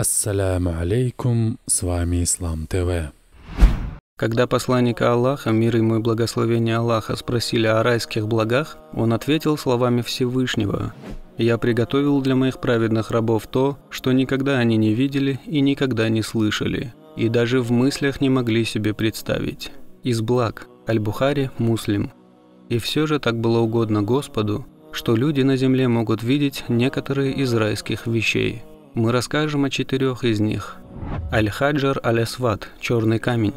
Ассаляму алейкум, с вами Ислам ТВ. Когда посланника Аллаха, мир ему и благословение Аллаха, спросили о райских благах, он ответил словами Всевышнего «Я приготовил для моих праведных рабов то, что никогда они не видели и никогда не слышали, и даже в мыслях не могли себе представить». Из благ. Аль-Бухари, Муслим. И все же так было угодно Господу, что люди на земле могут видеть некоторые из райских вещей – мы расскажем о четырех из них. Аль-Хаджар Аль-Асват – черный камень.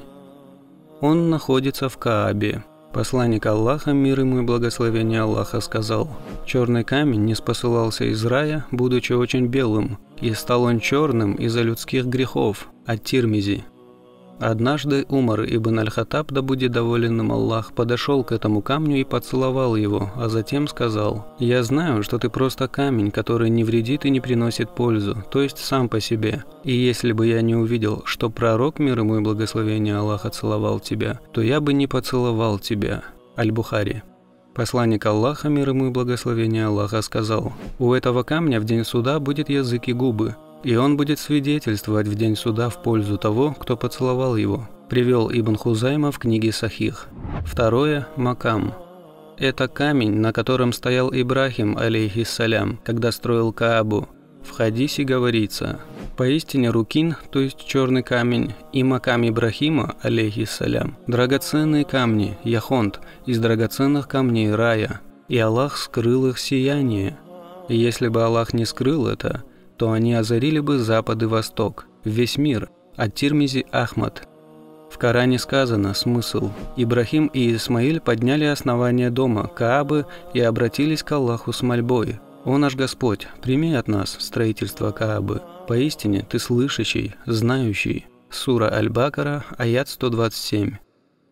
Он находится в Каабе. Посланник Аллаха, мир ему и благословение Аллаха, сказал, «Черный камень не спосылался из рая, будучи очень белым, и стал он черным из-за людских грехов, от Тирмизи, Однажды Умар ибн Аль-Хаттаб, да будет доволен им Аллах, подошел к этому камню и поцеловал его, а затем сказал, «Я знаю, что ты просто камень, который не вредит и не приносит пользу, то есть сам по себе. И если бы я не увидел, что пророк, мир ему и благословение Аллаха, целовал тебя, то я бы не поцеловал тебя». Аль-Бухари. Посланник Аллаха, мир ему и благословение Аллаха, сказал, «У этого камня в день суда будет язык и губы, и он будет свидетельствовать в день суда в пользу того, кто поцеловал его, привел Ибн Хузайма в книге Сахих. Второе – Макам. Это камень, на котором стоял Ибрахим, алейхиссалям, когда строил Каабу. В хадисе говорится «Поистине рукин, то есть черный камень, и макам Ибрахима, алейхиссалям, драгоценные камни, яхонт, из драгоценных камней рая, и Аллах скрыл их сияние. И если бы Аллах не скрыл это, то они озарили бы Запад и Восток, весь мир, от Тирмизи Ахмад. В Коране сказано смысл. Ибрахим и Исмаиль подняли основание дома, Каабы, и обратились к Аллаху с мольбой. «О наш Господь, прими от нас строительство Каабы. Поистине Ты слышащий, знающий». Сура Аль-Бакара, аят 127.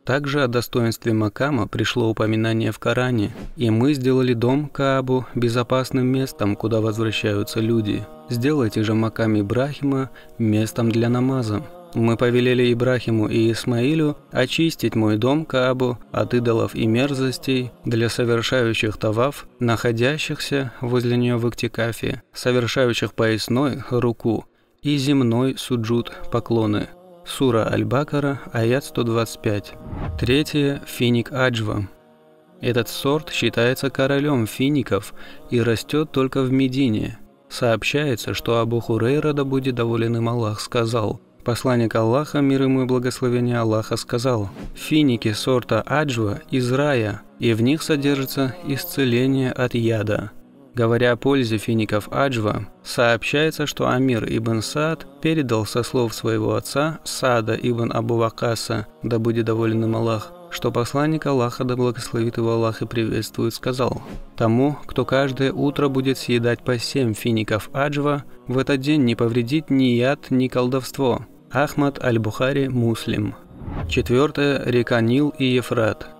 Также о достоинстве Макама пришло упоминание в Коране, и мы сделали дом Каабу безопасным местом, куда возвращаются люди. Сделайте же Макам Ибрахима местом для намаза. Мы повелели Ибрахиму и Исмаилю очистить мой дом Каабу от идолов и мерзостей для совершающих таваф, находящихся возле нее в Иктикафе, совершающих поясной руку и земной суджуд поклоны – Сура Аль-Бакара, аят 125. Третье – финик Аджва. Этот сорт считается королем фиников и растет только в Медине. Сообщается, что Абу Хурейра, да будет доволен им Аллах, сказал – Посланник Аллаха, мир ему и благословение Аллаха, сказал, «Финики сорта аджва из рая, и в них содержится исцеление от яда». Говоря о пользе фиников Аджва, сообщается, что Амир ибн Саад передал со слов своего отца Сада ибн Абу Вакаса, да будет доволен им Аллах, что посланник Аллаха да благословит его Аллах и приветствует, сказал, «Тому, кто каждое утро будет съедать по семь фиников Аджва, в этот день не повредит ни яд, ни колдовство». Ахмад Аль-Бухари Муслим. Четвертое – река Нил и Ефрат –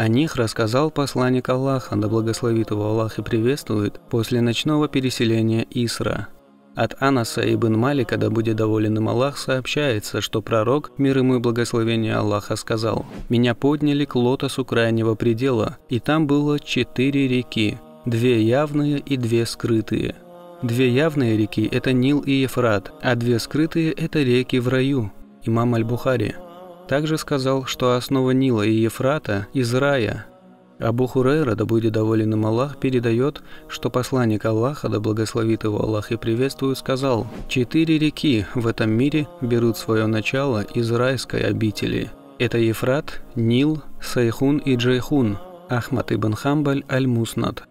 о них рассказал посланник Аллаха, да благословит его Аллах и приветствует, после ночного переселения Исра. От Анаса ибн Малика, да будет доволен им Аллах, сообщается, что пророк, мир ему и благословение Аллаха, сказал «Меня подняли к лотосу крайнего предела, и там было четыре реки, две явные и две скрытые». Две явные реки – это Нил и Ефрат, а две скрытые – это реки в раю. Имам Аль-Бухари – также сказал, что основа Нила и Ефрата – из рая. Абу Хурейра, да будет доволен им Аллах, передает, что посланник Аллаха, да благословит его Аллах и приветствую сказал «Четыре реки в этом мире берут свое начало из райской обители. Это Ефрат, Нил, Сайхун и Джейхун, Ахмад ибн Хамбаль аль муснат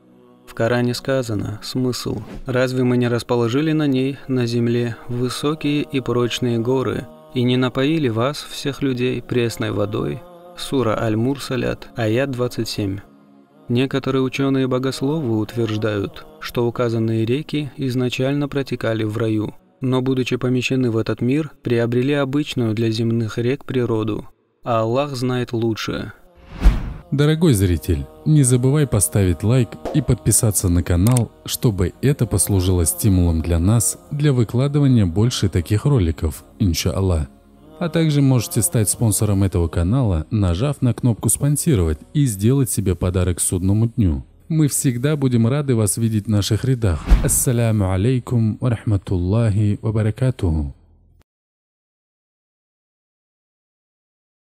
В Коране сказано смысл «Разве мы не расположили на ней, на земле, высокие и прочные горы, и не напоили вас, всех людей, пресной водой, Сура Аль-Мурсалят, аят 27. Некоторые ученые-богословы утверждают, что указанные реки изначально протекали в раю, но, будучи помещены в этот мир, приобрели обычную для земных рек природу, а Аллах знает лучшее – Дорогой зритель, не забывай поставить лайк и подписаться на канал, чтобы это послужило стимулом для нас для выкладывания больше таких роликов, иншаллах. А также можете стать спонсором этого канала, нажав на кнопку «Спонсировать» и сделать себе подарок судному дню. Мы всегда будем рады вас видеть в наших рядах. Ассаляму алейкум ва рахматуллахи баракатуху.